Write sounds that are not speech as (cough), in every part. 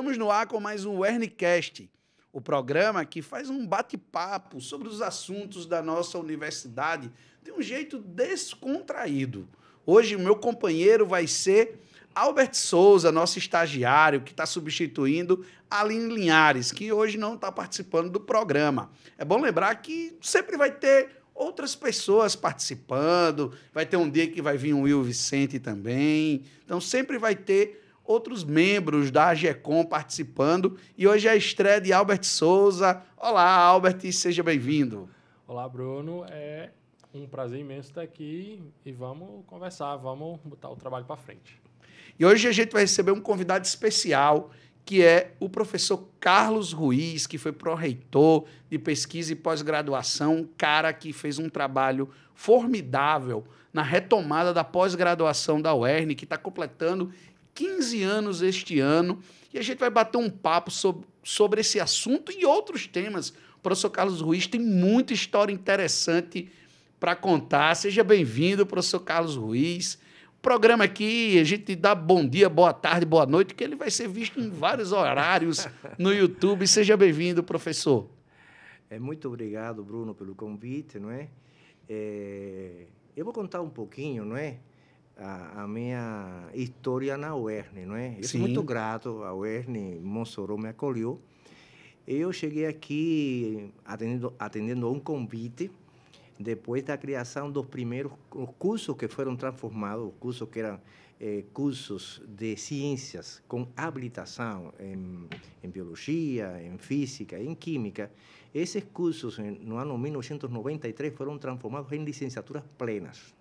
Estamos no ar com mais um Wernicast, o programa que faz um bate-papo sobre os assuntos da nossa universidade de um jeito descontraído. Hoje, o meu companheiro vai ser Albert Souza, nosso estagiário, que está substituindo Aline Linhares, que hoje não está participando do programa. É bom lembrar que sempre vai ter outras pessoas participando, vai ter um dia que vai vir o Will Vicente também. Então, sempre vai ter outros membros da AGECOM participando. E hoje é a estreia de Albert Souza. Olá, Albert, seja bem-vindo. Olá, Bruno. É um prazer imenso estar aqui e vamos conversar, vamos botar o trabalho para frente. E hoje a gente vai receber um convidado especial, que é o professor Carlos Ruiz, que foi pró-reitor de pesquisa e pós-graduação, um cara que fez um trabalho formidável na retomada da pós-graduação da UERN, que está completando 15 anos este ano e a gente vai bater um papo sobre, sobre esse assunto e outros temas. O professor Carlos Ruiz tem muita história interessante para contar. Seja bem-vindo, professor Carlos Ruiz. O programa aqui, a gente dá bom dia, boa tarde, boa noite, que ele vai ser visto em vários horários no YouTube. Seja bem-vindo, professor. É, muito obrigado, Bruno, pelo convite, não é? é? Eu vou contar um pouquinho, não é? a, a, minha história na UERN, não é? Eu Sim. sou muito grato à UERN, Monsoró me acolheu. Eu cheguei aqui atendendo, atendendo a um convite, depois da criação dos primeiros cursos que foram transformados, cursos que eram eh, cursos de ciências com habilitação em, em, biologia, em física, em química. Esses cursos, no ano 1993, foram transformados em licenciaturas plenas.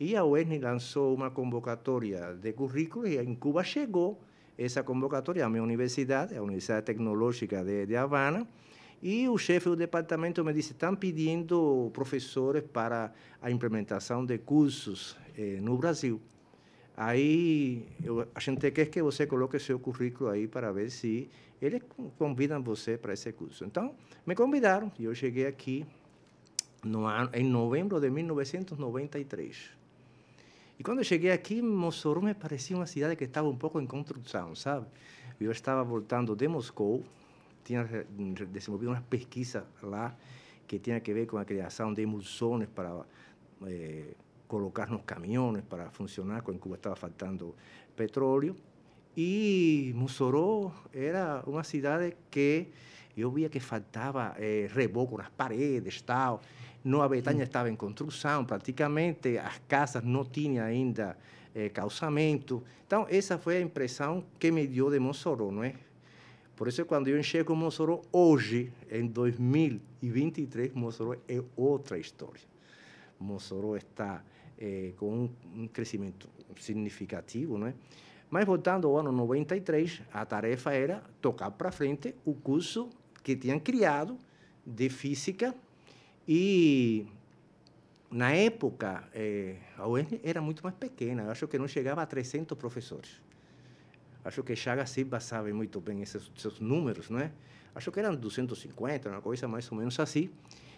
E a UERN lançou uma convocatória de currículos e em Cuba chegou essa convocatória à minha universidade, a Universidade Tecnológica de, de Havana, e o chefe do departamento me disse: estão pedindo professores para a implementação de cursos eh, no Brasil. Aí eu, a gente quer que você coloque seu currículo aí para ver se eles convidam você para esse curso. Então, me convidaram e eu cheguei aqui no ano, em novembro de 1993. Y cuando llegué aquí, Mossoró me parecía una ciudad que estaba un poco en construcción, ¿sabe? Yo estaba voltando de Moscú, tenía desenvolvido unas pesquisas lá que tiene que ver con la creación de emulsiones para eh, colocar los camiones para funcionar en Cuba estaba faltando petróleo. Y Mossoró era una ciudad que yo veía que faltaba eh, reboco las paredes, tal. Nova Betânia estava em construção praticamente, as casas não tinham ainda é, eh, calçamento. Então, essa foi a impressão que me deu de Mossoró, não é? Por isso, quando eu enxergo Mossoró hoje, em 2023, Mossoró é outra história. Mossoró está é, eh, com um crescimento significativo, não é? Mas voltando ao ano 93, a tarefa era tocar para frente o curso que tinham criado de física e na época, eh, a UERN era muito mais pequena, acho que não chegava a 300 professores. Acho que Chagas Silva sabe muito bem esses, esses números, não é? Acho que eram 250, uma coisa mais ou menos assim.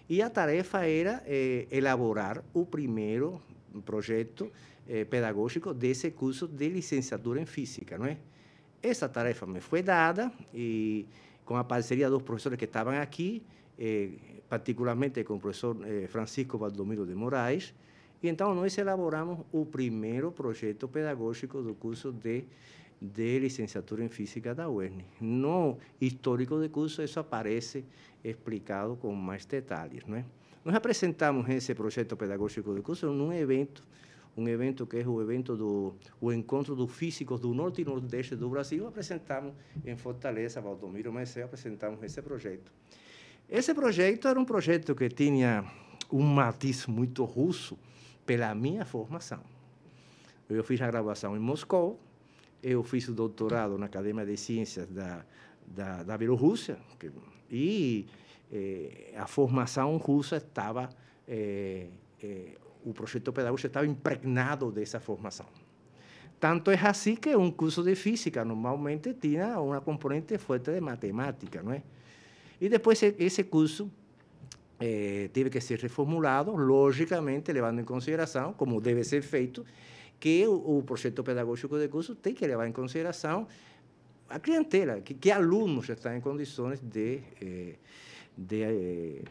E a tarefa era eh, elaborar o primeiro projeto eh, pedagógico desse curso de licenciatura em Física, não é? Essa tarefa me foi dada e com a parceria dos professores que estavam aqui, particularmente com o professor eh, Francisco Valdomiro de Moraes, e então nós elaboramos o primeiro projeto pedagógico do curso de, de licenciatura em Física da UERN. No histórico do curso, isso aparece explicado com mais detalhes. Né? Nós apresentamos esse projeto pedagógico do curso num evento, um evento que é o evento do o encontro dos físicos do norte e nordeste do Brasil. Apresentamos em Fortaleza, Valdomiro Maceió, apresentamos esse projeto. Esse projeto era um projeto que tinha um matiz muito russo pela minha formação. Eu fiz a graduação em Moscou, eu fiz o doutorado na Academia de Ciências da, da, da Bielorrússia, e eh, a formação russa estava, eh, eh, o projeto pedagógico estava impregnado dessa formação. Tanto é assim que um curso de física normalmente tinha uma componente forte de matemática, não é? E depois esse curso eh, teve que ser reformulado, logicamente, levando em consideração, como deve ser feito, que o, projeto pedagógico de curso tem que levar em consideração a clientela, que, que alunos estão em condições de, eh, de eh,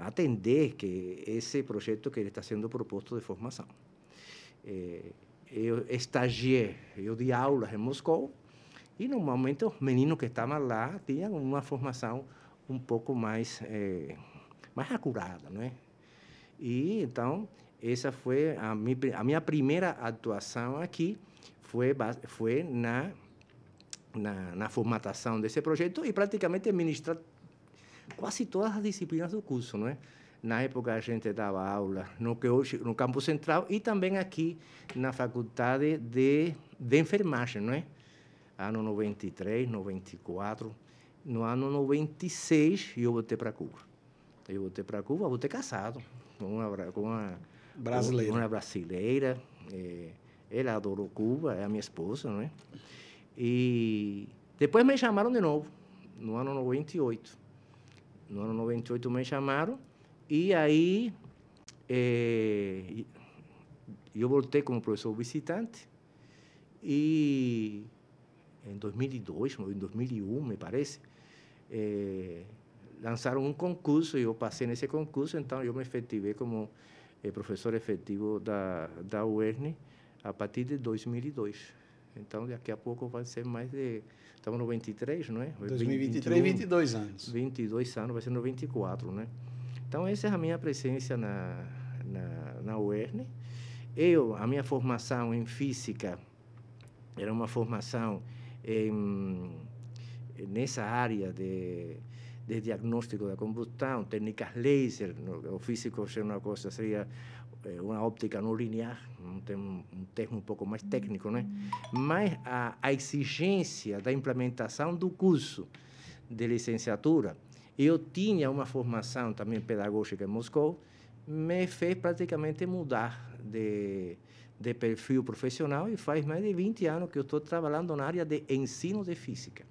atender que esse projeto que ele está sendo proposto de formação. eu estagiei, eu dei aulas em Moscou, e normalmente os meninos que estavam lá tinham uma formação um pouco mais, é, mais acurada, não é? E então, essa foi a minha, a minha primeira atuação aqui, foi, foi na, na, na formatação desse projeto e praticamente ministrar quase todas as disciplinas do curso, não é? Na época a gente dava aula no que hoje no campo central e também aqui na faculdade de, de enfermagem, não é? Ano 93, 94 no ano 96 eu voltei para Cuba. Eu voltei para Cuba, voltei casado com uma, com uma brasileira. Uma brasileira. É, ela adorou Cuba, é a minha esposa, é? E depois me chamaram de novo, no ano 98. No ano 98 me chamaram e aí é, eu voltei como professor visitante e em 2002, em 2001, me parece, eh, lançaram um concurso e eu passei nesse concurso, então eu me efetivei como eh, professor efetivo da, da UERN a partir de 2002. Então, daqui a pouco vai ser mais de... Estamos no 23, não é? 2023, 22 anos. 22 anos, vai ser no 24, né? Então, essa é a minha presença na, na, na UERN. Eu, a minha formação em física era uma formação em nessa área de, de diagnóstico da combustão, técnicas laser, o físico é uma coisa, seria eh, uma óptica não linear, um termo um pouco mais técnico, né? Uhum. Mas a, a exigência da implementação do curso de licenciatura, eu tinha uma formação também pedagógica em Moscou, me fez praticamente mudar de, de perfil profissional e faz mais de 20 anos que eu estou trabalhando na área de ensino de física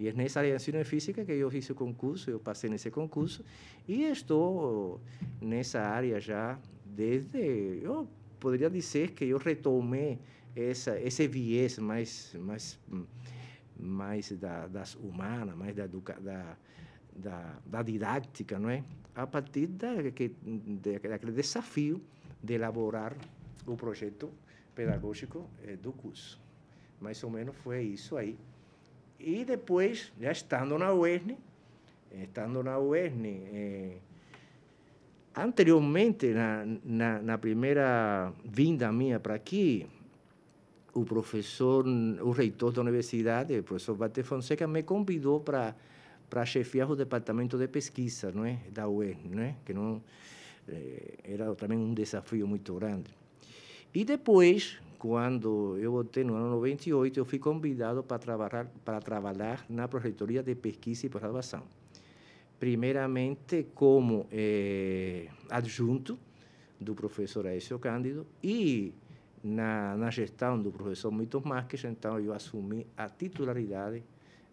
e é área de ensino e física que eu fiz o concurso, eu passei nesse concurso e estou nessa área já desde, eu poderia dizer que eu retomei essa esse viés mais mais mais da, das humanas, mais da, da, da, da A partir daquele desafio de, de elaborar o projeto pedagógico do curso. Mais ou menos foi isso aí e depois já estando na UESN estando na UESN eh, anteriormente, na, na, na, primeira vinda minha para aqui, o professor, o reitor da universidade, o professor Bate Fonseca, me convidou para para chefiar o departamento de pesquisa, não é, da UESN não é, que não eh, era também um desafio muito grande. E depois, quando eu voté no ano 98, eu fui convidado para trabalhar para trabalhar na la de Pesquisa e Preservación. primeiramente como eh, adjunto do professor Aécio Cândido e na, na gestão do professor Milton Marques, então eu assumi a titularidade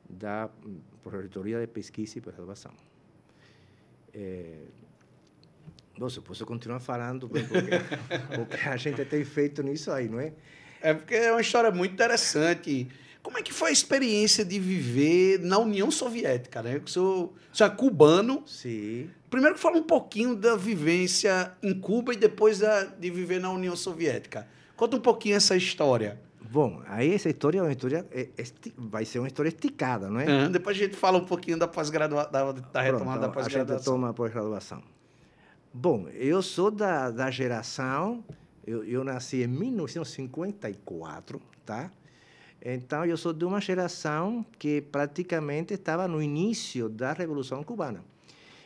da hum, Projetoria de Pesquisa e Preservação. Eh, nossa, eu posso continuar falando bem, porque, porque a gente tem feito nisso aí, não é? É porque é uma história muito interessante. Como é que foi a experiência de viver na União Soviética, né? O senhor, é cubano. Sim. Primeiro fala um pouquinho da vivência em Cuba e depois da, de viver na União Soviética. Conta um pouquinho essa história. Bom, aí essa história é uma história é, é, vai ser uma história esticada, não é? Uhum. Depois a gente fala um pouquinho da pós-graduação, da, da, retomada Pronto, da pós-graduação. A gente toma a pós-graduação. Bom, eu sou da, da geração, eu, eu nasci em 1954, tá? Então, eu sou de uma geração que praticamente estava no início da Revolução Cubana.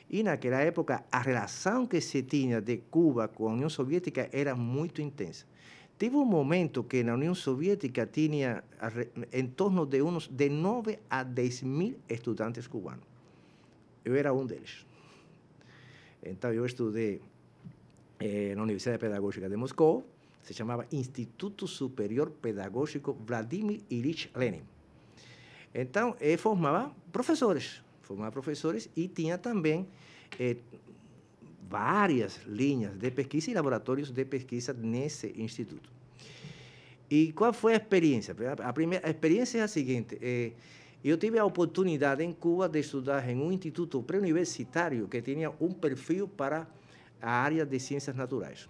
E naquela época, a relação que se tinha de Cuba com a União Soviética era muito intensa. Teve um momento que na União Soviética tinha em torno de uns de 9 a 10 mil estudantes cubanos. Eu era um deles. Entonces, yo estudei eh, en la Universidad Pedagógica de Moscou, se llamaba Instituto Superior Pedagógico Vladimir Ilich Lenin. Entonces, eh, formaba profesores professores, formava y e tinha também eh, linhas de pesquisa y laboratórios de pesquisa nesse instituto. ¿Y cuál fue la experiencia? A experiencia es experiência é Eu tive a oportunidade em Cuba de estudar em um instituto pré-universitário que tinha um perfil para a área de ciências naturais.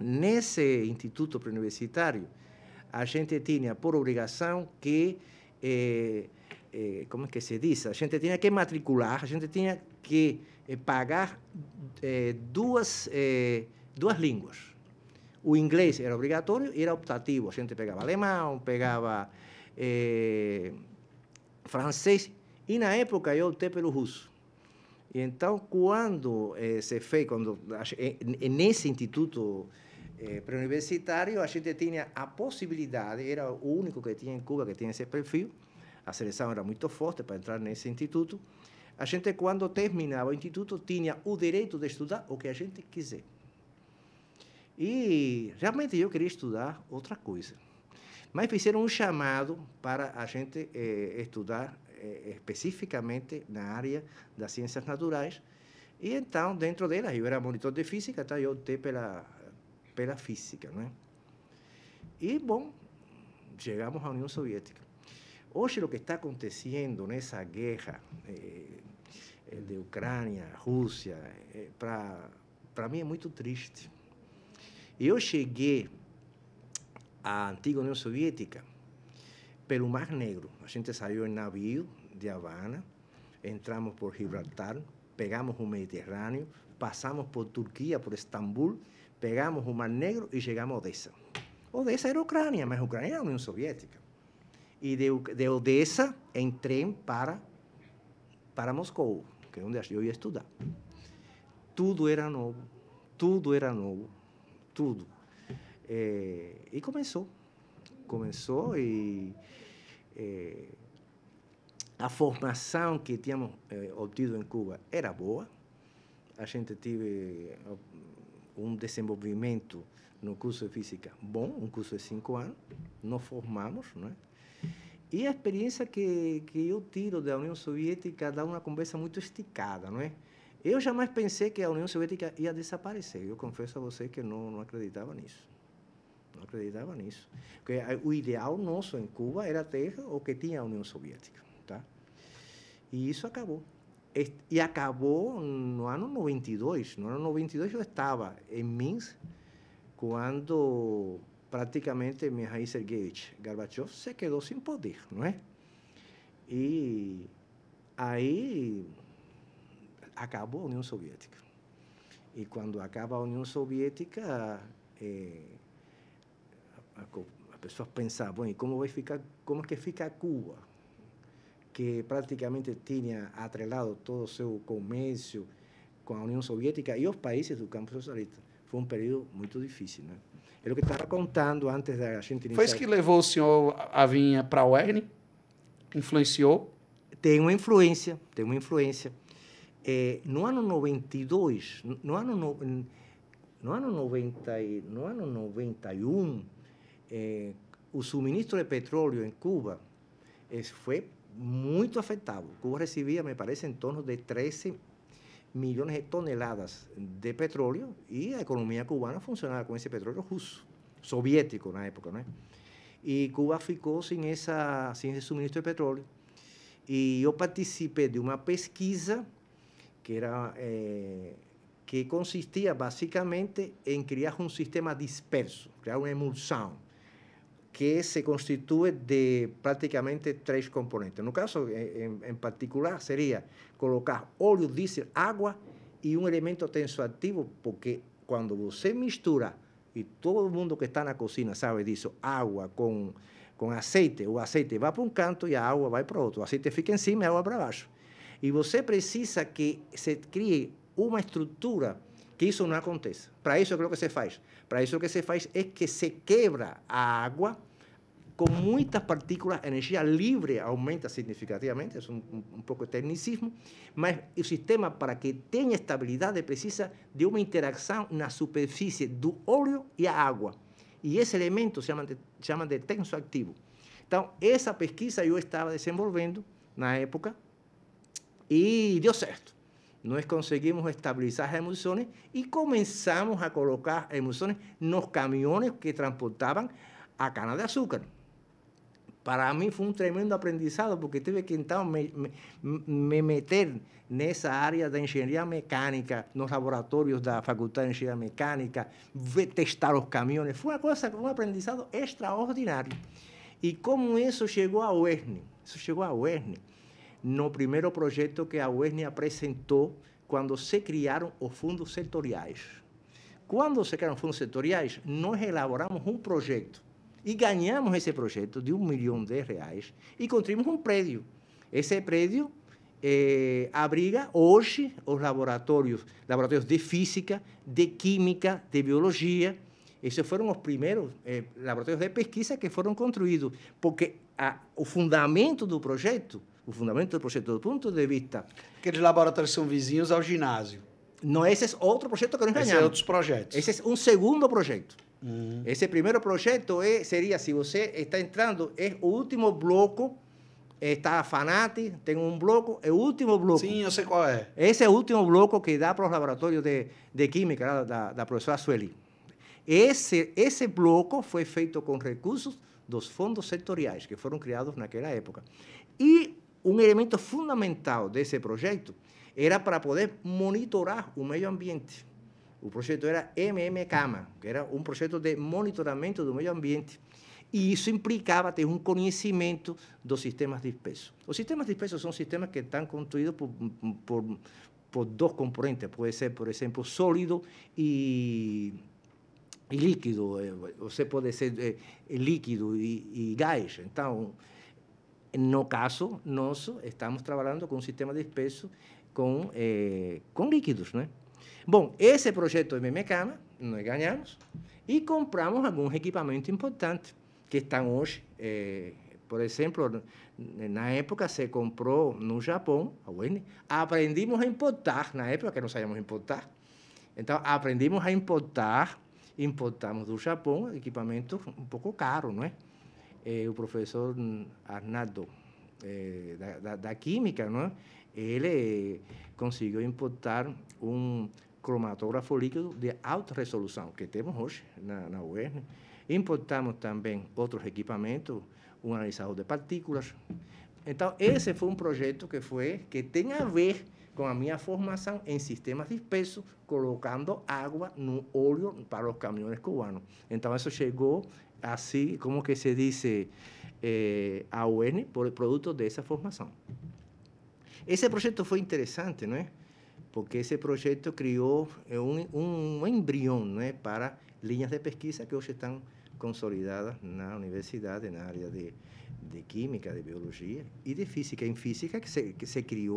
Nesse instituto pré-universitário, a gente tinha por obrigação que, eh, eh, como é que se diz? A gente tinha que matricular, a gente tinha que eh, pagar eh, duas, eh, duas línguas. O inglês era obrigatório e era optativo. A gente pegava alemão, pegava eh, francês e na época eu optei pelo russo. E então, quando eh, se fez, quando, eh, nesse instituto eh, pré-universitário, a gente tinha a possibilidade, era o único que tinha em Cuba que tinha esse perfil, a seleção era muito forte para entrar nesse instituto. A gente, quando terminava o instituto, tinha o direito de estudar o que a gente quiser. E realmente eu queria estudar outra coisa. Mas fizeram um chamado para a gente eh, estudar eh, especificamente na área das ciências naturais. E então, dentro delas, eu era monitor de física, tá? eu optei pela, pela física. Né? E, bom, chegamos à União Soviética. Hoje, o que está acontecendo nessa guerra eh, eh de Ucrânia, Rússia, eh, para mim é muito triste. Eu cheguei a antigua Unión Soviética. Pero Mar Negro, la gente salió en navío de Habana, entramos por Gibraltar, pegamos un Mediterráneo, pasamos por Turquía, por Estambul, pegamos un Mar Negro y llegamos a Odessa. Odessa era Ucrania, más Ucrania era Unión Soviética. Y de, de Odessa en tren para, para Moscou, que es donde yo iba a estudiar. Todo era nuevo, todo era nuevo, todo. É, eh, e começou. Começou e eh, é, a formação que tínhamos é, eh, obtido em Cuba era boa. A gente teve um desenvolvimento no curso de física bom, um curso de cinco anos. Nos formamos, não é? E a experiência que, que eu tiro da União Soviética dá uma conversa muito esticada, não é? Eu jamais pensei que a União Soviética ia desaparecer. Eu confesso a vocês que não, não acreditava nisso. Não acreditava nisso. Porque eh, o ideal nosso em Cuba era ter o que tinha a União Soviética. Tá? E isso acabou. E acabou no ano 92. No ano 92 eu estava em Minsk quando praticamente Mikhail Sergeyevich Gorbachev se quedou sem poder, não é? E aí acabou a União Soviética. E quando acaba a União Soviética, eh, a, pessoas pensavam, e como vai ficar, como é que fica Cuba, que praticamente tinha atrelado todo o seu comércio com a União Soviética e os países do campo socialista. Foi um período muito difícil, né? Era é o que estava contando antes da gente iniciar. Foi isso que levou o senhor a vir para a UERN? Influenciou? Tem uma influência, tem uma influência. É, no ano 92, no ano, no, no ano 90, no ano 91, eh, suministro de petróleo en Cuba fue muy afectado. Cuba recibía, me parece, en torno de 13 millones de toneladas de petróleo y la economía cubana funcionaba con ese petróleo ruso, soviético en la época. ¿no? Y Cuba ficó sin, ese suministro de petróleo. Y yo participé de una pesquisa que, era, eh, que consistía básicamente en crear un sistema disperso, crear una emulsión que se constituye de prácticamente tres componentes. En un caso eh, en, particular sería colocar óleo, diésel, agua y un elemento tensoactivo, porque cuando usted mistura, y todo el mundo que está en la cocina sabe de agua con, aceite, o aceite va para un canto y a agua va para otro, aceite fica encima y agua para abajo. Y usted precisa que se crie una estructura que isso não aconteça. Para isso, é o que se faz? Para isso, o é que se faz é que se quebra a água com muitas partículas, a energia livre aumenta significativamente, é um, um, um pouco tecnicismo, mas o sistema, para que tenha estabilidade, precisa de uma interação na superfície do óleo e a água. E esse elemento se chama de, chama de Então, essa pesquisa eu estava desenvolvendo na época e deu certo. Nos conseguimos estabilizar las emulsiones y comenzamos a colocar emulsiones en los camiones que transportaban a cana de azúcar. Para mí fue un tremendo aprendizado porque tuve que entrar, me, meter en esa área de ingeniería mecánica, en los laboratorios de la Facultad de Ingeniería Mecánica, testar los camiones. Fue una cosa, un aprendizado extraordinario. Y cómo eso llegó a Wesley, Eso llegó a Wesney. no primeiro projeto que a UESNI apresentou quando se criaram os fundos setoriais. Quando se criaram os fundos setoriais, nós elaboramos um projeto e ganhamos esse projeto de um milhão de reais e construímos um prédio. Esse prédio eh, abriga hoje os laboratórios, laboratórios de física, de química, de biologia. Esses foram os primeiros eh, laboratórios de pesquisa que foram construídos, porque a, o fundamento do projeto o fundamento do projeto do ponto de vista... Aqueles laboratórios são vizinhos ao ginásio. Não, esse é outro projeto que nós ganhamos. Esse é outros projetos. Esse é um segundo projeto. Uhum. Mm. Esse primeiro projeto é, seria, se você está entrando, é o último bloco está a Fanati, tem um bloco, é o último bloco. Sim, eu sei qual é. Esse é o último bloco que dá para os laboratórios de, de química da, da, da professora Sueli. Esse, esse bloco foi feito com recursos dos fundos setoriais que foram criados naquela época. E um elemento fundamental desse projeto era para poder monitorar o meio ambiente. O projeto era MMCAMA, que era um projeto de monitoramento do meio ambiente. E isso implicava ter um conhecimento dos sistemas dispersos. Os sistemas dispersos são sistemas que estão construídos por, por, por dos componentes. Pode ser, por exemplo, sólido e, e líquido. Você eh, pode ser eh, líquido e, e gás. Então, no caso nosso, estamos trabalhando com um sistema disperso com, eh, com líquidos, né? Bom, esse projeto MMCAMA, nós ganhamos e compramos alguns equipamentos importantes que estão hoje. Eh, por exemplo, na época se comprou no Japão, a aprendimos a importar, na época que não sabíamos importar. Então, aprendimos a importar, importamos do Japão equipamentos um pouco caros, não é? eh, o professor Arnaldo, eh, da, da, da, Química, não ele eh, conseguiu importar um cromatógrafo líquido de alta resolução que temos hoje na, na UERN. Importamos também outros equipamentos, um analisador de partículas. Então, esse foi um projeto que foi que tem a ver com a minha formação em sistemas dispersos, colocando água no óleo para os caminhões cubanos. Então, isso chegou así, como que se dice? Eh, AUN por el producto de esa formación. Ese proyecto fue interesante, ¿no Porque ese proyecto crió eh, un, embrión ¿no para líneas de pesquisa que hoy están consolidadas en la universidad, en el área de, química, de biología y de física. En física que se, que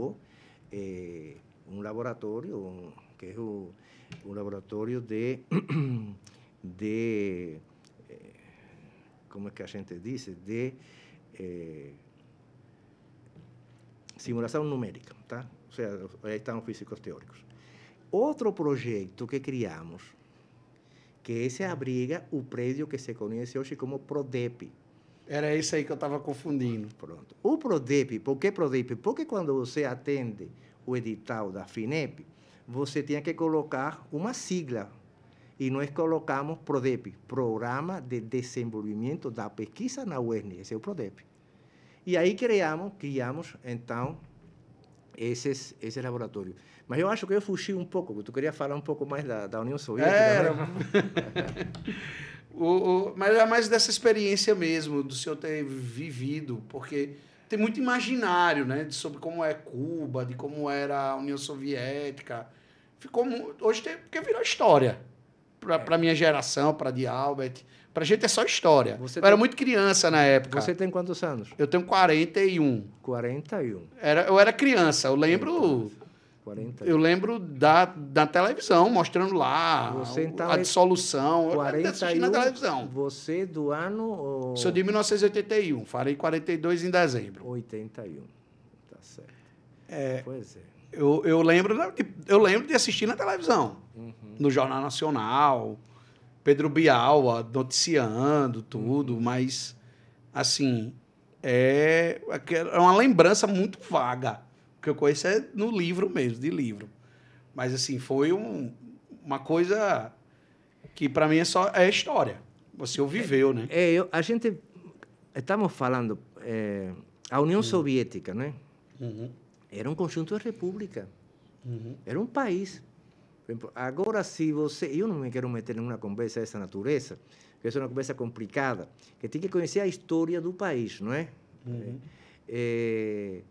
eh, un laboratorio, que es un, un laboratorio de, (clears throat) de como é que a gente diz, de eh, simulação numérica, tá? Ou seja, aí estão físicos teóricos. Outro projeto que criamos, que esse abriga o prédio que se conhece hoje como PRODEP. Era isso aí que eu estava confundindo. Pronto. O PRODEP, por que PRODEP? Porque quando você atende o edital da FINEP, você tinha que colocar uma sigla y nos colocamos PRODEPI, Programa de desenvolvimento da Pesquisa na UERN, esse é o PRODEPI. E aí criamos, criamos então, esses, esse laboratório. Mas eu acho que eu fugi um pouco, porque tu queria falar um pouco mais da, União Soviética. Era. (laughs) o, o, mas é mais dessa experiência mesmo, do senhor ter vivido, porque tem muito imaginário, né, sobre como é Cuba, de como era a União Soviética. Ficou hoje tem, porque virou história para é. minha geração, para de Albert. a gente é só história. Você eu tem... era muito criança na época. Você tem quantos anos? Eu tenho 41. 41. Era, eu era criança, eu lembro. 40. Eu lembro da, da televisão, mostrando lá você, então, a é dissolução. 41, eu na televisão. Você do ano. Ou... Sou de 1981, farei 42 em dezembro. 81. Tá certo. É, pois é. Eu, eu, lembro, de, tipo, eu lembro de assistir na televisão, uhum. no Jornal Nacional, Pedro Bial noticiando tudo, uhum. mas, assim, é, é, é uma lembrança muito vaga. O que eu conheço é no livro mesmo, de livro. Mas, assim, foi um, uma coisa que, para mim, é só é história. Você o viveu, é, né? É, eu, a gente... Estamos falando... É, a União uhum. Soviética, né? Uhum era um conjunto de república. Uhum. Era um país. Agora, se você. Eu não me quero meter numa conversa dessa natureza, que essa é uma conversa complicada, que tem que conhecer a história do país, não é? Uhum. é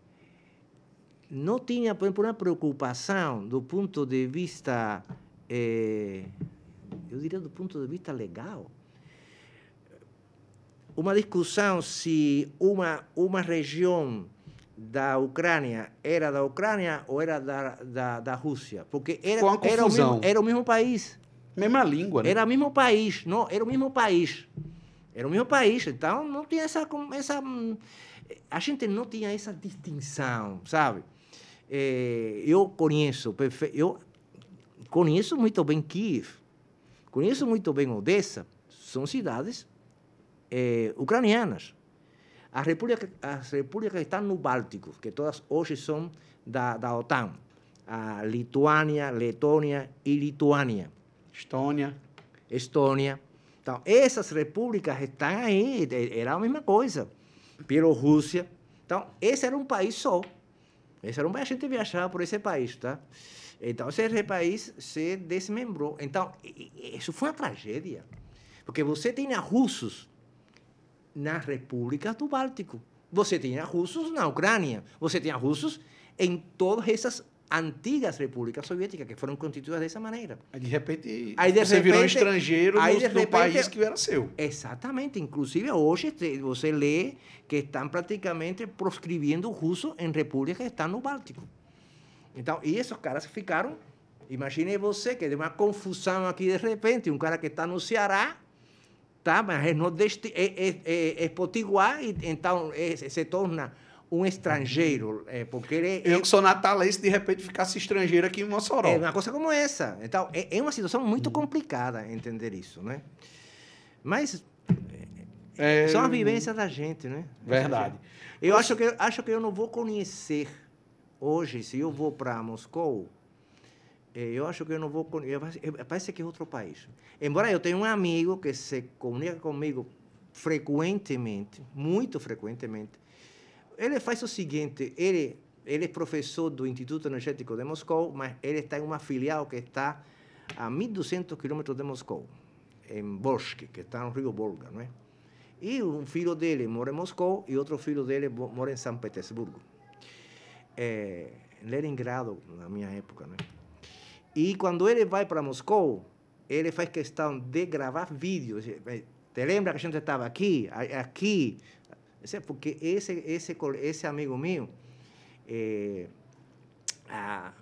não tinha, por exemplo, uma preocupação do ponto de vista. É, eu diria do ponto de vista legal uma discussão se uma, uma região da Ucrânia era da Ucrânia ou era da, da, da Rússia? Porque era, era o, mesmo, era, o mesmo, país. Mesma língua, né? Era o mesmo país, não, era o mesmo país. Era o mesmo país, então não tinha essa, essa... A gente não tinha essa distinção, sabe? É, eu conheço, eu conheço muito bem Kiev, conheço muito bem Odessa, são cidades é, ucranianas. As repúblicas, as repúblicas que estão no Báltico, que todas hoje são da, da OTAN, a Lituânia, Letônia e Lituânia. Estônia. Estônia. Então, essas repúblicas estão aí, é, era a mesma coisa. Bielorrússia. Então, esse era um país só. Esse era um país, a gente viajava por esse país, tá? Então, esse país se desmembrou. Então, isso foi uma tragédia. Porque você tinha russos na República do Báltico. Você tinha russos na Ucrânia, você tinha russos em todas essas antigas repúblicas soviéticas que foram constituídas dessa maneira. Aí de repente aí de você repente, virou estrangeiro aí, no, repente, no, país que era seu. Exatamente. Inclusive hoje você lê que estão praticamente proscribindo o russo em repúblicas que estão no Báltico. Então, e esses caras ficaram... Imagine você que é deu uma confusão aqui de repente, um cara que está no Ceará tá? mas é não deste, é, é, é, é potiguar, e, então é, se torna um estrangeiro, é, porque ele... É, eu é que sou natalense, de repente, ficasse estrangeiro aqui em Mossoró. É uma coisa como essa. Então, é, é uma situação muito hum. complicada entender isso, né? Mas é... são as vivências da gente, né? Verdade. Eu acho que, acho que eu não vou conhecer hoje, se eu vou para Moscou, é, eu acho que eu não vou. Parece que é outro país. Embora eu tenha um amigo que se comunica comigo frequentemente, muito frequentemente, ele faz o seguinte: ele, ele é professor do Instituto Energético de Moscou, mas ele está em uma filial que está a 1.200 quilômetros de Moscou, em Bosque, que está no Rio Volga, não é? E um filho dele mora em Moscou e outro filho dele mora em São Petersburgo. É, Leningrado, na minha época, né? E quando ele vai para Moscou, ele faz questão de gravar vídeos. Te lembra que a gente estava aqui, aqui? É porque esse, esse, esse amigo meu, é, a,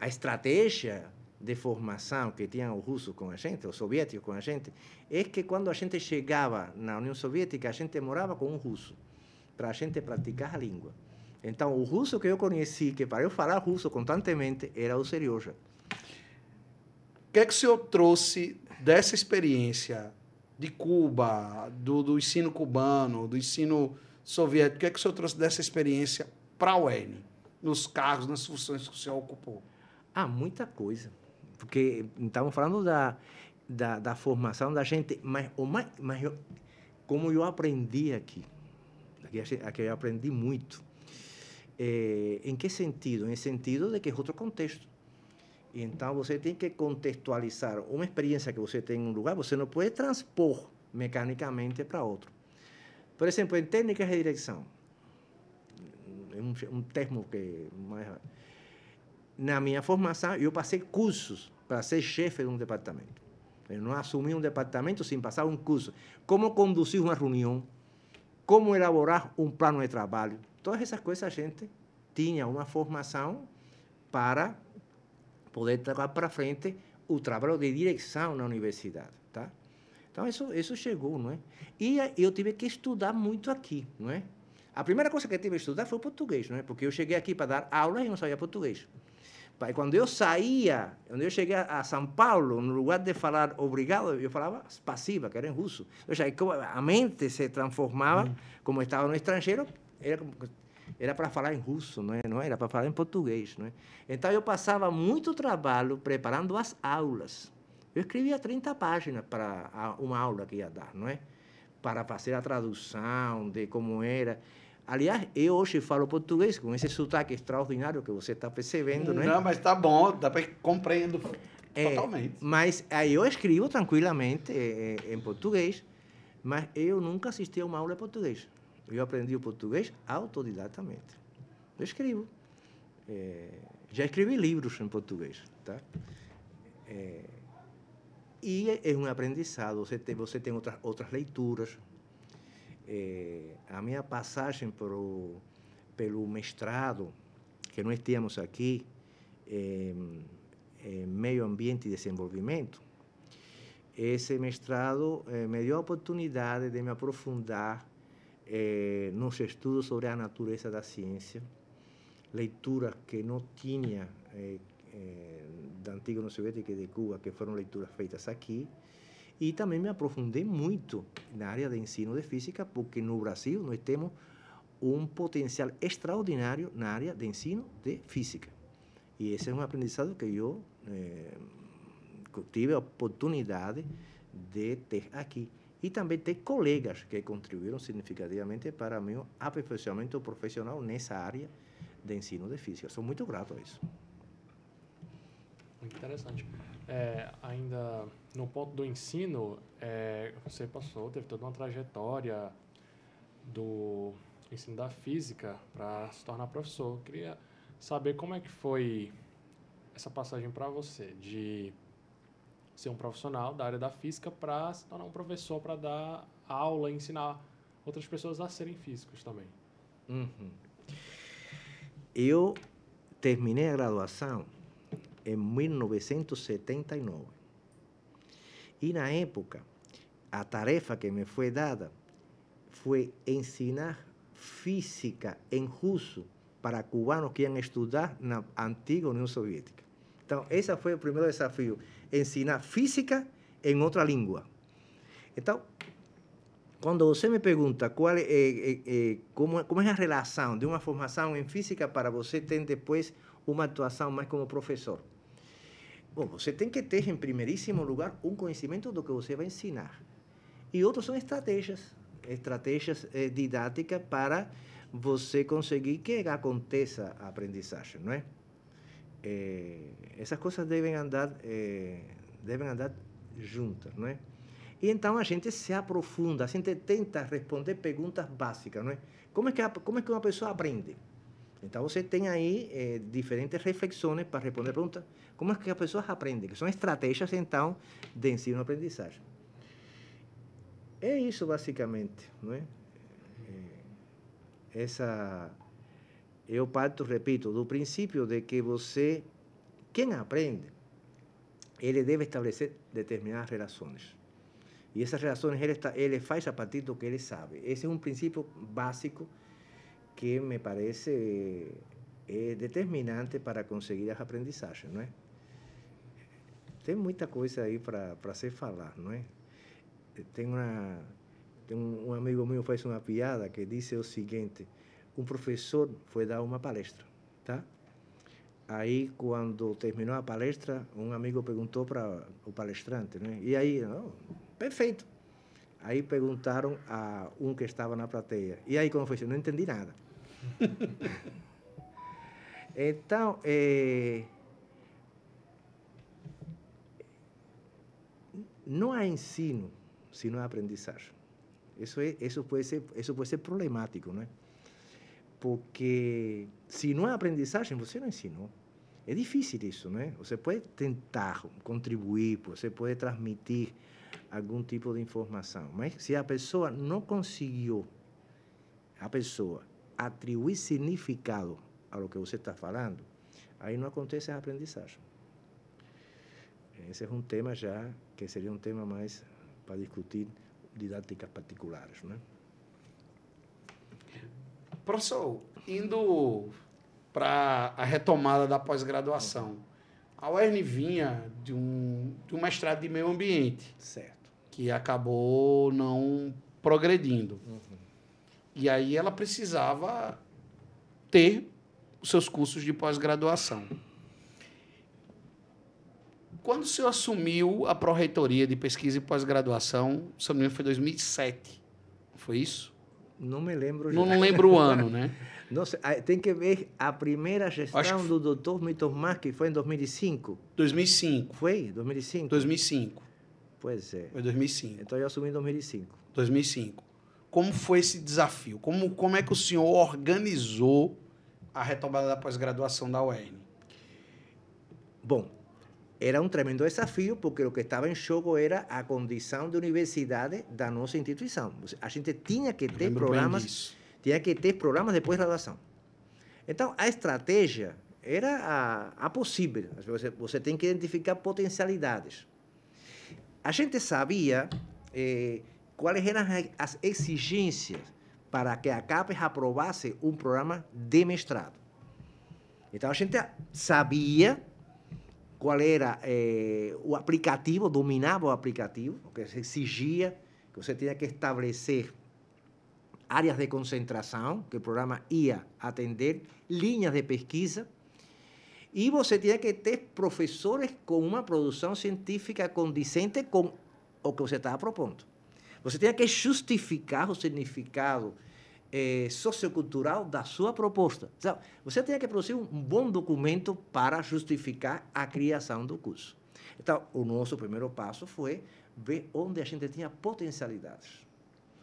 a estratégia de formação que tinham os russos com a gente, os soviéticos com a gente, é que quando a gente chegava na União Soviética, a gente morava com um russo, para a gente praticar a língua. Então, o russo que eu conheci, que para eu falar russo constantemente, era o Serioja que é que o senhor trouxe dessa experiência de Cuba, do, do ensino cubano, do ensino soviético? O que é que o senhor trouxe dessa experiência para a UERN, nos cargos, nas funções que o senhor ocupou? Ah, muita coisa. Porque estamos falando da, da, da, formação da gente, mas, mais, mas eu, como eu aprendi aqui, aqui, aqui eu aprendi muito. É, em que sentido? Em sentido de que é outro contexto então você tem que contextualizar uma experiência que você tem em um lugar, você não pode transpor mecanicamente para outro. Por exemplo, em técnicas de direção, é um, um termo que é mais. Na minha formação, eu passei cursos para ser chefe de um departamento. Eu não assumi um departamento sem passar um curso. Como conduzir uma reunião, como elaborar um plano de trabalho. Todas essas coisas a gente tinha uma formação para poder levar para frente o trabalho de direção na universidade, tá? Então isso isso chegou, não é? E eu tive que estudar muito aqui, não é? A primeira coisa que eu tive que estudar foi o português, não é? Porque eu cheguei aqui para dar aula e não sabia português. quando eu saía, quando eu cheguei a São Paulo, no lugar de falar obrigado, eu falava passiva, que era em russo. Ou seja, a mente se transformava, uhum. como estava no estrangeiro, era como era para falar em russo, não, é? não era para falar em português. Não é? Então, eu passava muito trabalho preparando as aulas. Eu escrevia 30 páginas para uma aula que ia dar, não é? Para fazer a tradução de como era. Aliás, eu hoje falo português com esse sotaque extraordinário que você está percebendo, não, é? Não, mas tá bom, dá para compreendo é, totalmente. Mas aí eu escrevo tranquilamente eh, em português, mas eu nunca assisti a uma aula em português. Eu aprendi o português autodidatamente. Eu escrevo. É, já escrevi livros em português, tá? É, e é, é um aprendizado. Você tem, você tem outras, outras leituras. É, a minha passagem pro, pelo mestrado, que nós tínhamos aqui, é, é Meio Ambiente e Desenvolvimento, esse mestrado me deu a oportunidade de me aprofundar eh, nos estudos sobre a natureza da ciência, leituras que não tinha eh, eh, da antiga União Soviética e de Cuba, que foram leituras feitas aqui, e também me aprofundei muito na área de ensino de física, porque no Brasil nós temos um potencial extraordinário na área de ensino de física. E esse é um aprendizado que eu tive a oportunidade de ter aqui e também ter colegas que contribuíram significativamente para meu aperfeiçoamento profissional nessa área de ensino de física. Sou muito grato a isso. Muito interessante. É, ainda no ponto do ensino, é, você passou, teve toda uma trajetória do ensino da física para se tornar professor. Eu queria saber como é que foi essa passagem para você de ser um profissional da área da física para se tornar um professor, para dar aula, ensinar outras pessoas a serem físicos também. Uhum. Eu terminei a graduação em 1979. E na época, a tarefa que me foi dada foi ensinar física em russo para cubanos que iam estudar na antiga União Soviética. Então, esse foi o primeiro desafio ensinar física em outra língua. Então, quando você me pergunta qual é, é, é, é, como, como é a relação de uma formação em física para você ter depois uma atuação mais como professor, bom, você tem que ter em primeiríssimo lugar um conhecimento do que você vai ensinar. E outros são estratégias, estratégias eh, didáticas para você conseguir que aconteça a aprendizagem, não é? eh, essas coisas devem andar, eh, devem andar juntas, não é? E então a gente se aprofunda, a gente tenta responder perguntas básicas, não é? Como é que, como é que uma pessoa aprende? Então você tem aí eh, diferentes reflexões para responder perguntas. Como é que as pessoas aprendem? Que são estratégias, então, de ensino-aprendizagem. É isso, basicamente, não é? Essa eh, eu parto, repito, do princípio de que você, quem aprende, ele deve estabelecer determinadas relações. E essas relações ele, está, ele faz a partir do que ele sabe. Esse é um princípio básico que me parece é determinante para conseguir as aprendizagens, não é? Tem muita coisa aí para se falar, não é? Tem, uma, tem um, um amigo meu faz uma piada que diz o seguinte, um professor foi dar uma palestra, tá? Aí, quando terminou a palestra, um amigo perguntou para o palestrante, né? E aí, oh, perfeito. Aí perguntaram a um que estava na plateia. E aí, como foi isso? Não entendi nada. (laughs) então, é... não há ensino se não há aprendizagem. Isso, é, isso, pode ser, isso pode ser problemático, é? Porque se não é aprendizagem, você não ensinou. É difícil isso, né? Você pode tentar contribuir, você pode transmitir algum tipo de informação, mas se a pessoa não conseguiu, a pessoa atribuir significado ao que você está falando, aí não acontece a aprendizagem. Esse é um tema já que seria um tema mais para discutir didáticas particulares, né? Professor, indo para a retomada da pós-graduação, a UERN vinha de um, de um mestrado de meio ambiente. Certo. Que acabou não progredindo. Uhum. E aí ela precisava ter os seus cursos de pós-graduação. Quando o senhor assumiu a pró-reitoria de pesquisa e pós-graduação, se não me engano, foi 2007. Foi isso? Não me lembro. Já. Não lembro o ano, né? (laughs) Não sei, tem que ver a primeira gestão do doutor Milton Marques. foi em 2005. 2005. Foi? 2005? 2005. Pois é. Foi 2005. Então eu assumi em 2005. 2005. Como foi esse desafio? Como, como é que o senhor organizou a retomada da pós-graduação da UERN? Bom, era un tremendo desafio porque o que estava em jogo era a condição de universidade da nossa instituição. A gente tinha que ter programas, tinha que ter programas de pós-graduação. Então, a estratégia era a, a possível. Você, tem que identificar potencialidades. A gente sabia eh, quais eram as exigências para que a CAPES aprovasse um programa de mestrado. Então, a gente sabia qual era eh, o aplicativo, dominava o aplicativo, o que se exigia, que você tinha que estabelecer áreas de concentração, que o programa ia atender, linhas de pesquisa, e você tinha que ter professores com uma produção científica condizente com o que você estava propondo. Você tinha que justificar o significado eh, sociocultural da sua proposta. Então, você tem que produzir um bom documento para justificar a criação do curso. Então, o nosso primeiro passo foi ver onde a gente tinha potencialidades.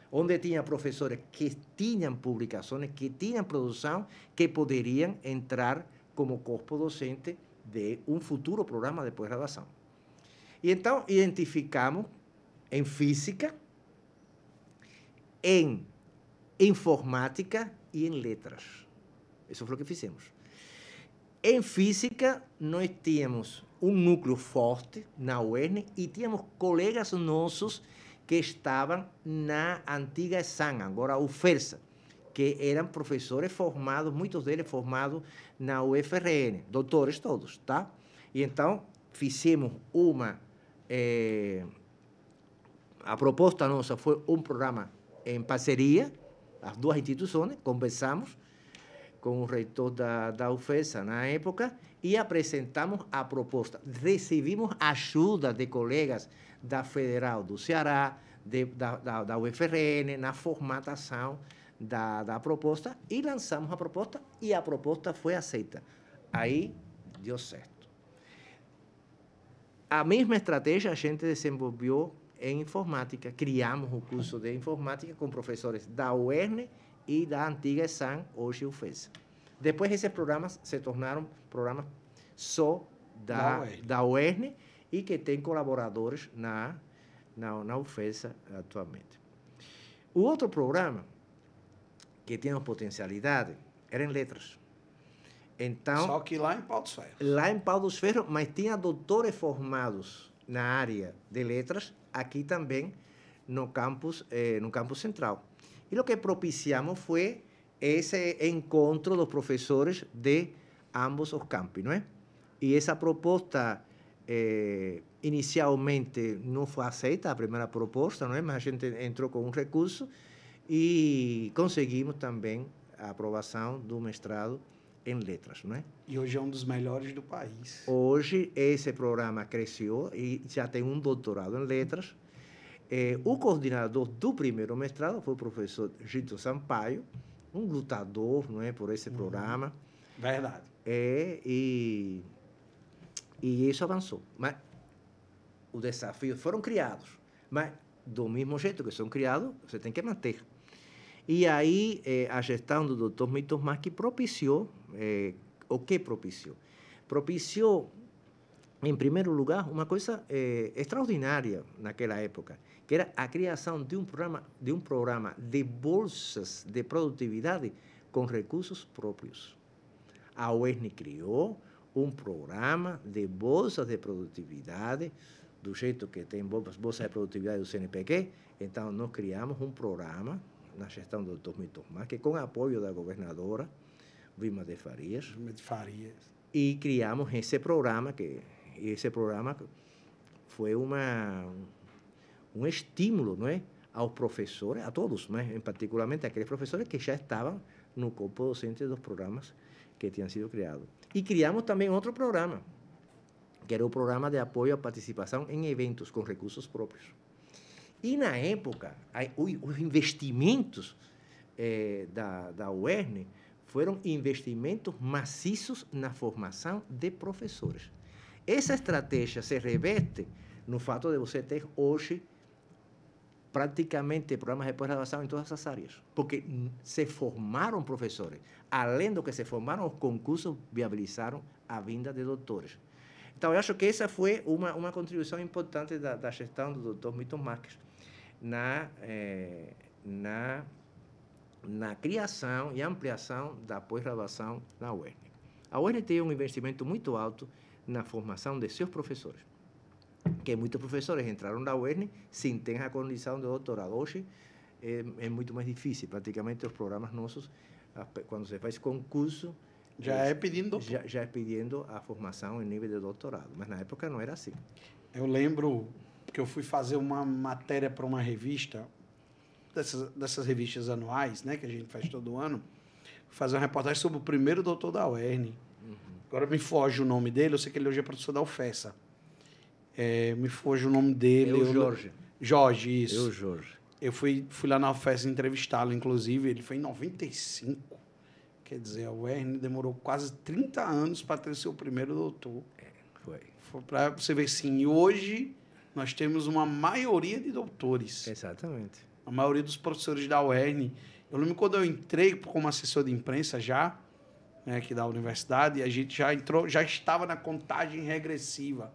Onde tinha professores que tinham publicações, que tinham produção, que poderiam entrar como corpo docente de um futuro programa de pós-graduação. E então, identificamos em física, em informática e em letras. Isso foi o que fizemos. Em física, nós tínhamos um núcleo forte na UERN e tínhamos colegas nossos que estavam na antiga SAN, agora UFERSA, que eram professores formados, muitos deles formados na UFRN, doutores todos, tá? E então fizemos uma. Eh, a proposta nossa foi um programa em parceria as duas instituições, conversamos com o reitor da, da UFESA na época e apresentamos a proposta. Recebimos ajuda de colegas da Federal do Ceará, de, da, da, da, UFRN, na formatação da, da proposta e lançamos a proposta e a proposta foi aceita. Aí deu certo. A mesma estratégia a gente desenvolveu em é informática. Criamos o curso de informática com professores da UERN e da antiga San hoje UFES. Depois, esses programas se tornaram programas só da, da, UERN. Da UERN e que tem colaboradores na, na, na UFESA atualmente. O outro programa que tinha potencialidade era em letras. Então, Só que lá em Pau dos Ferros. Lá em Pau dos Ferros, mas tinha doutores formados na área de letras aquí también no campus, eh, no campus central. Y lo que propiciamos fue ese encuentro de los profesores de ambos los campos, ¿no es? Y esa propuesta eh, inicialmente no fue aceita, la primera propuesta, ¿no es? Mas a gente entró con un recurso y conseguimos también a aprobación de un mestrado em letras, não é? E hoje é um dos melhores do país. Hoje esse programa cresceu e já tem um doutorado em letras. É, o coordenador do primeiro mestrado foi o professor Gito Sampaio, um lutador, não é, por esse uhum. programa. Verdade. É e e isso avançou, mas os desafios foram criados, mas do mesmo jeito que são criados, você tem que manter. E aí eh, a gestão do Dr. Mitomar que propiciou, eh, o que propiciou? Propiciou, em primeiro lugar, uma coisa eh, extraordinária naquela época, que era a criação de um programa de, um programa de bolsas de produtividade com recursos próprios. A UESN criou um programa de bolsas de produtividade, do jeito que tem bolsas de produtividade do CNPq, então nós criamos um programa na gestão do Dr. Milton Marques, com apoio da governadora Vilma de Farias. Vilma de Farias. E criamos esse programa, que esse programa foi uma, um estímulo não é, aos professores, a todos, é, em particularmente aqueles professores que já estavam no corpo docente dos programas que tinham sido criados. E criamos também outro programa, que era o programa de apoio à participação em eventos com recursos próprios. E, na época, os investimentos eh, da, da UERN foram investimentos maciços na formação de professores. Essa estratégia se reveste no fato de você ter hoje praticamente programas de pós-graduação em todas as áreas, porque se formaram professores, além do que se formaram os concursos, viabilizaram a vinda de doutores. Então, eu acho que essa foi uma, uma contribuição importante da, da gestão do doutor Milton Marques na, eh, na, na criação e ampliação da pós-graduação na UERN. A UERN tem um investimento muito alto na formação de seus professores, que muitos professores entraram na UERN sem ter a condição de doutorado. Hoje é, é muito mais difícil, praticamente os programas nossos, quando você faz concurso, já é pedindo? Já, já é pedindo a formação em nível de doutorado, mas na época não era assim. Eu lembro que eu fui fazer uma matéria para uma revista, dessas, dessas revistas anuais, né, que a gente faz todo ano, fazer uma reportagem sobre o primeiro doutor da UERN. Uhum. Agora me foge o nome dele, eu sei que ele hoje é professor da UFESA. É, me foge o nome dele. Eu, eu Jorge. Jorge, isso. Eu, Jorge. Eu fui, fui lá na UFESA entrevistá-lo, inclusive, ele foi em 95. Quer dizer, a UERN demorou quase 30 anos para ter seu primeiro doutor. É, foi. Foi para você ver, sim, hoje nós temos uma maioria de doutores. Exatamente. A maioria dos professores da UERN. Eu lembro quando eu entrei como assessor de imprensa já, né, aqui da universidade, a gente já entrou, já estava na contagem regressiva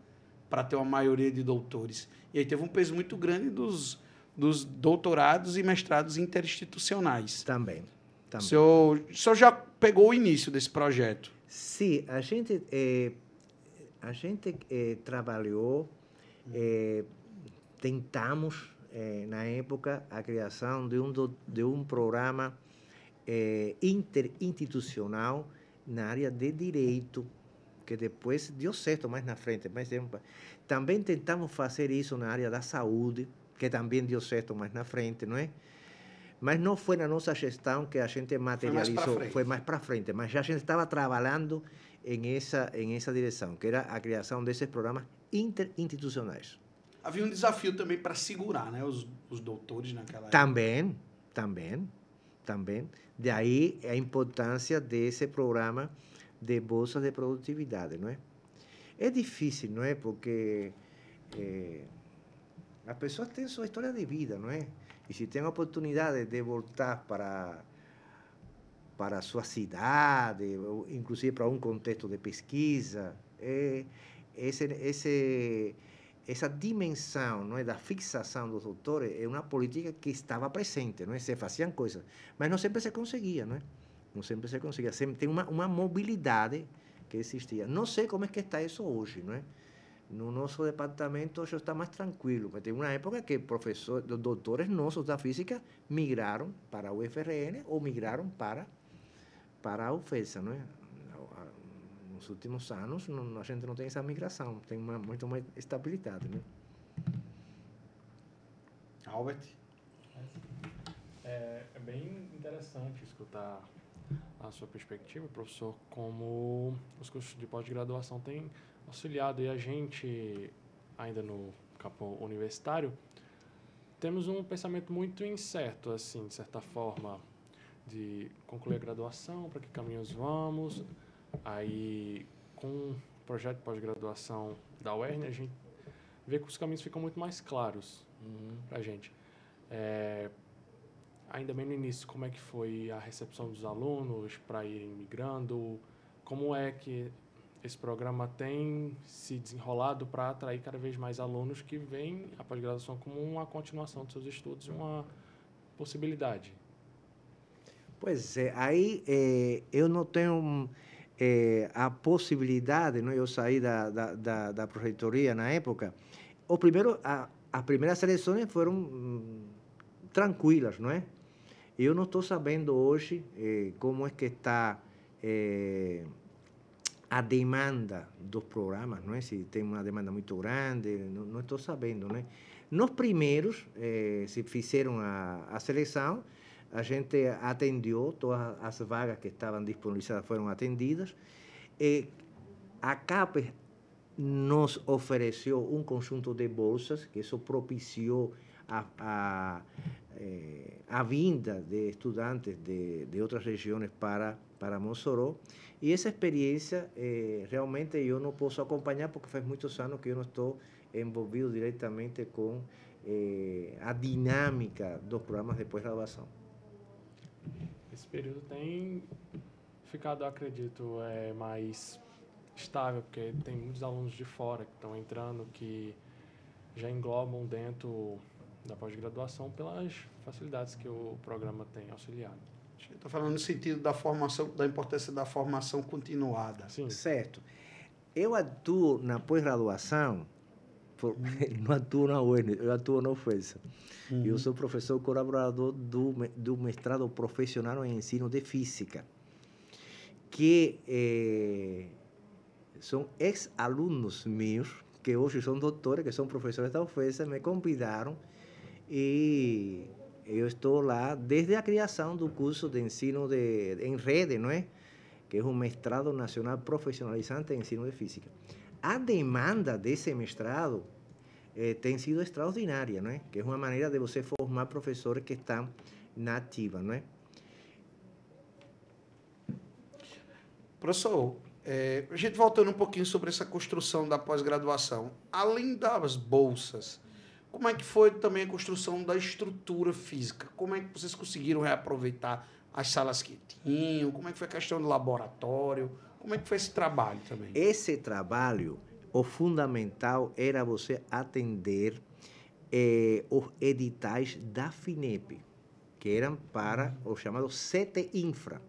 para ter uma maioria de doutores. E aí teve um peso muito grande dos, dos doutorados e mestrados interinstitucionais. Também. também. O, senhor, o senhor já pegou o início desse projeto? Sim, a gente, eh, a gente eh, trabalhou é, tentamos, é, na época, a criação de um, do, de um programa é, interinstitucional na área de direito, que depois deu certo mais na frente, mais tempo. Também tentamos fazer isso na área da saúde, que também deu certo mais na frente, não é? Mas não foi na nossa gestão que a gente materializou, foi mais para frente. frente, mas já a gente estava trabalhando em essa em essa direção, que era a criação desses programas interinstitucionais. Havia um desafio também para segurar né, os, os doutores naquela época. Também, também, também. Daí a importância desse programa de bolsa de produtividade, não é? É difícil, não é? Porque é, eh, as pessoas têm sua história de vida, não é? E se tem a oportunidade de voltar para para a sua cidade, inclusive para um contexto de pesquisa, é, esse, esse, essa dimensão não é, da fixação dos doutores é uma política que estava presente, não é? Se faziam coisas, mas não sempre se conseguia, não é? Não sempre se conseguia. Sempre tem uma, uma mobilidade que existia. Não sei como é que está isso hoje, não é? No nosso departamento hoje está mais tranquilo, mas tem uma época que professor, doutores nossos da física migraram para o UFRN ou migraram para para a UFESA, não é? nos últimos anos não, a gente não tem essa migração, tem uma muito mais estabilidade, né? Albert? É, é bem interessante escutar a sua perspectiva, professor, como os cursos de pós-graduação têm auxiliado e a gente, ainda no campo universitário, temos um pensamento muito incerto, assim, de certa forma, de concluir a graduação, para que caminhos vamos, Aí, com o projeto de pós-graduação da UERN, a gente vê que os caminhos ficam muito mais claros uhum. para a gente. É, ainda bem no início, como é que foi a recepção dos alunos para irem migrando? Como é que esse programa tem se desenrolado para atrair cada vez mais alunos que veem a pós-graduação como uma continuação dos seus estudos, uma possibilidade? Pois é, aí é, eu não tenho é, a possibilidade, não? eu saí da, da, da, da projetoria na época, o primeiro, a, as primeiras eleições foram mm, hum, tranquilas, não é? Eu não estou sabendo hoje eh, como é que está eh, a demanda dos programas, não é? Se tem uma demanda muito grande, não estou sabendo, né? Nos primeiros, eh, se fizeram a, a seleção, la gente atendió, todas las vagas que estaban disponibilizadas fueron atendidas. Eh, a CAPES nos ofreció un conjunto de bolsas, que eso propició a, eh, vinda de estudiantes de, otras regiones para, para Monsoró. y esa experiencia eh, realmente yo no puedo acompañar porque hace muchos años que yo no estoy envolvido directamente con la a de los programas de postgraduación. esse período tem ficado, acredito, é, mais estável, porque tem muitos alunos de fora que estão entrando, que já englobam dentro da pós-graduação pelas facilidades que o programa tem auxiliado. Estou falando no sentido da formação, da importância da formação continuada. Sim. Certo. Eu atuo na pós-graduação (laughs) no actúo una la yo yo una ofensa. la ofensa yo soy colaborador de un mestrado profesional en ensino de física, que eh, son ex alumnos míos, que hoy son doctores, que son profesores de ofensa me convidaron y yo estoy lá desde la creación del curso de ensino de, redes Que es un mestrado nacional profesionalizante en ensino de física. a demanda desse mestrado eh, tem sido extraordinária, não é? Que é uma maneira de você formar professores que estão na ativa, não é? Professor, é, a gente voltando um pouquinho sobre essa construção da pós-graduação, além das bolsas, como é que foi também a construção da estrutura física? Como é que vocês conseguiram reaproveitar as salas que tinham? Como é que foi a questão do laboratório? Como é que foi esse trabalho também? Esse trabalho, o fundamental era você atender eh, os editais da FINEP, que eram para o chamado CT Infra,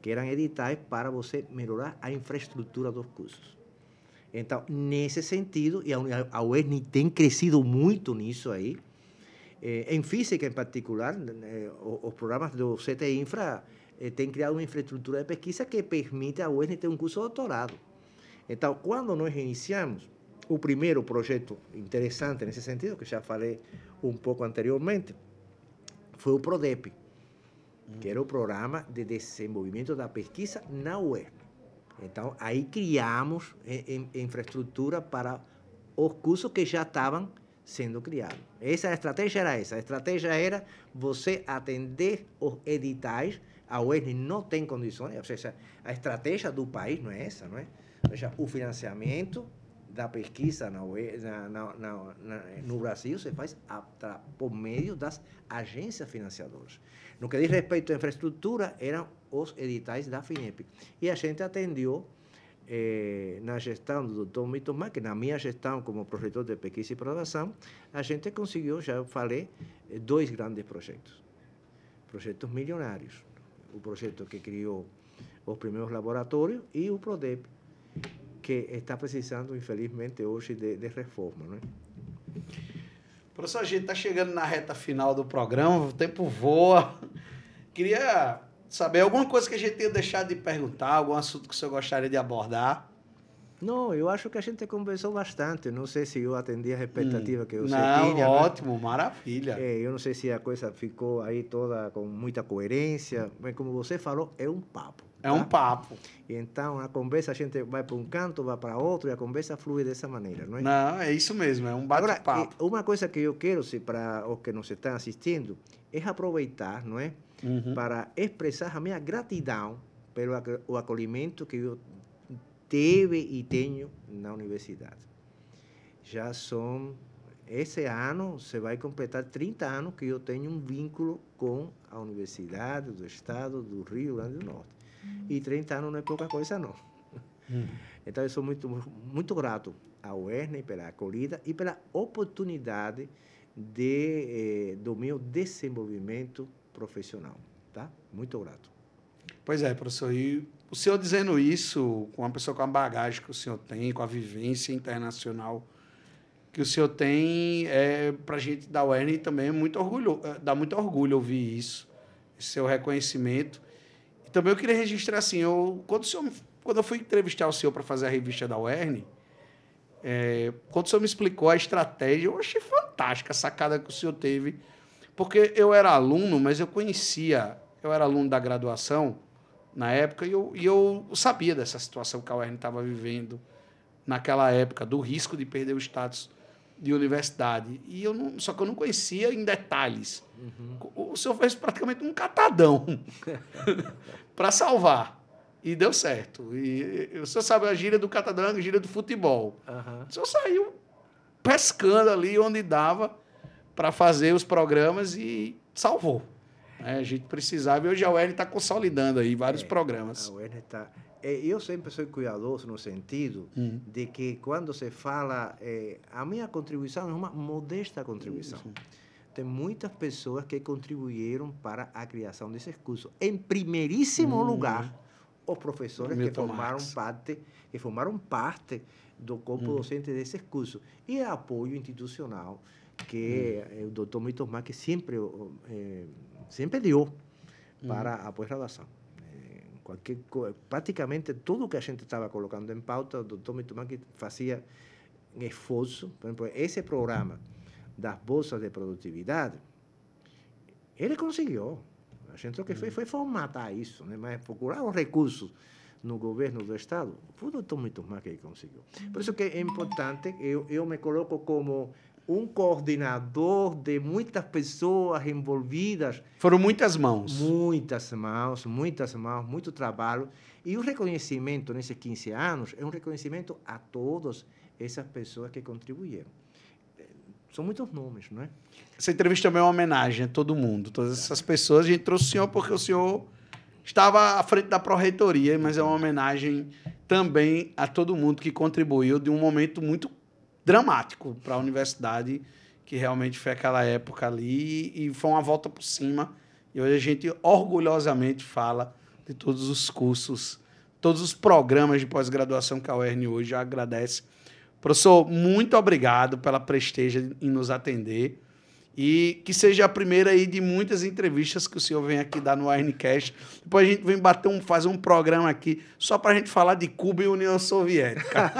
que eram editais para você melhorar a infraestrutura dos cursos. Então, nesse sentido, e a UESN tem crescido muito nisso aí, eh, em física em particular, eh, né, os, os programas do CT Infra eh, tem criado uma infraestrutura de pesquisa que permite a UESN ter um curso de doutorado. Então, quando nós iniciamos, o primeiro projeto interessante nesse sentido, que já falei um pouco anteriormente, foi o PRODEP, hum. que era o Programa de Desenvolvimento da Pesquisa na UERN. Então, aí criamos eh, infraestrutura para os cursos que já estavam sendo criados. Essa estratégia era essa. A estratégia era você atender os editais a Wesley não tem condições, ou seja, a estratégia do país não é essa, não é? Ou seja, o financiamento da pesquisa na, na, na, no Brasil se faz a, tra, por meio das agências financiadoras. No que diz respeito à infraestrutura, eram os editais da FINEP. E a gente atendeu eh, na gestão do Dr. Mitomar, que na minha gestão como projetor de pesquisa e programação, a gente conseguiu, já falei, dois grandes projetos. Projetos milionários o projeto que criou os primeiros laboratórios, e o PRODEP, que está precisando, infelizmente, hoje de, de reforma. Né? Professor, a gente está chegando na reta final do programa, o tempo voa. Queria saber alguma coisa que a gente tenha deixado de perguntar, algum assunto que o senhor gostaria de abordar. Não, eu acho que a gente conversou bastante. Não sei se eu atendi a expectativa hum. que você não, tinha. Né? Ótimo, maravilha. É, eu não sei se a coisa ficou aí toda com muita coerência, mas como você falou, é um papo. Tá? É um tá? papo. E então a conversa a gente vai para um canto, vai para outro e a conversa flui dessa maneira, não é? Não, é isso mesmo, é um bate-papo. Uma coisa que eu quero, se para os que nos estão assistindo, é aproveitar, não é? Uhum. Para expressar a minha gratidão pelo acolhimento que eu teve e tenho na universidade. Já são. Esse ano se vai completar 30 anos que eu tenho um vínculo com a Universidade do Estado do Rio Grande do Norte. E 30 anos não é pouca coisa, não. Hum. Então, eu sou muito, muito grato à UERN pela acolhida e pela oportunidade de, eh, do meu desenvolvimento profissional. Tá? Muito grato. Pois é, professor. E o senhor dizendo isso, com uma pessoa com a bagagem que o senhor tem, com a vivência internacional que o senhor tem, é, para a gente da UERN também é muito orgulho, é, dá muito orgulho ouvir isso, esse seu reconhecimento. E também eu queria registrar assim, eu, quando, o senhor, quando eu fui entrevistar o senhor para fazer a revista da UERN, é, quando o senhor me explicou a estratégia, eu achei fantástica a sacada que o senhor teve, porque eu era aluno, mas eu conhecia, eu era aluno da graduação, na época, e eu, e eu sabia dessa situação que a UERN estava vivendo naquela época, do risco de perder o status de universidade. E eu não, só que eu não conhecia em detalhes. Uhum. O senhor fez praticamente um catadão (laughs) para salvar. E deu certo. E, e o senhor sabe a gíria do catadão, a gíria do futebol. Uhum. O senhor saiu pescando ali onde dava para fazer os programas e salvou. Né? A gente precisava. E hoje a UERN está consolidando aí vários é, programas. A UERN está... É, eu sempre sou cuidadoso no sentido uhum. de que quando se fala... É, a minha contribuição é uma modesta contribuição. Uhum. Tem muitas pessoas que contribuíram para a criação desses cursos. Em primeiríssimo uhum. lugar, os professores que formaram parte que formaram parte do corpo uhum. docente desses cursos. E é apoio institucional que uhum. é o doutor Milton Marques sempre... É, Sempre deu para a pós-graduação. Qualquer, eh, praticamente tudo que a gente estava colocando em pauta, o doutor Mitumaki fazia um esforço. Por exemplo, esse programa das bolsas de produtividade, ele conseguiu. A gente o que foi formatar isso, né? mas procurar os recursos no governo do Estado, foi o doutor Mitumaki que conseguiu. Por isso que é importante, eu, eu me coloco como um coordenador de muitas pessoas envolvidas. Foram muitas mãos. Muitas mãos, muitas mãos, muito trabalho. E o reconhecimento nesses 15 anos é um reconhecimento a todas essas pessoas que contribuíram. São muitos nomes, não é? Essa entrevista também é uma homenagem a todo mundo, todas essas pessoas. A gente trouxe o senhor porque o senhor estava à frente da pró-reitoria, mas é uma homenagem também a todo mundo que contribuiu de um momento muito dramático para a universidade, que realmente foi aquela época ali e foi uma volta por cima. E hoje a gente orgulhosamente fala de todos os cursos, todos os programas de pós-graduação que a UERN hoje agradece. Professor, muito obrigado pela presteja em nos atender. E que seja a primeira aí de muitas entrevistas que o senhor vem aqui dar no Arncast. Depois a gente vem bater um, fazer um programa aqui só para a gente falar de Cuba e União Soviética.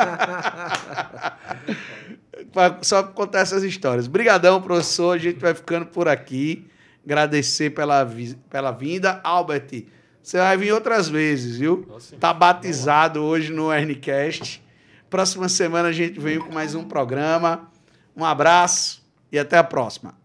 (laughs) só contar essas histórias. Obrigadão, professor. A gente vai ficando por aqui. Agradecer pela, pela vinda. Albert, você vai vir outras vezes, viu? Está tá batizado hoje no Arncast. Próxima semana a gente vem com mais um programa. Um abraço e até a próxima.